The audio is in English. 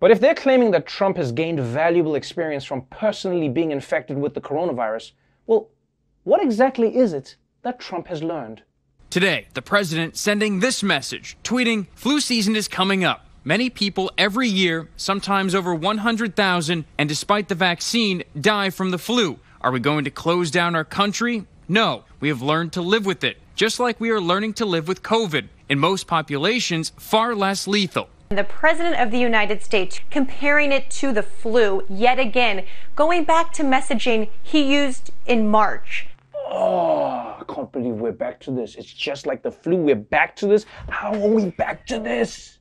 But if they're claiming that Trump has gained valuable experience from personally being infected with the coronavirus, well, what exactly is it that Trump has learned? Today, the president sending this message, tweeting, Flu season is coming up. Many people every year, sometimes over 100,000, and despite the vaccine, die from the flu. Are we going to close down our country? No, we have learned to live with it, just like we are learning to live with COVID, in most populations, far less lethal. The President of the United States comparing it to the flu yet again, going back to messaging he used in March. Oh, I can't believe we're back to this. It's just like the flu. We're back to this. How are we back to this?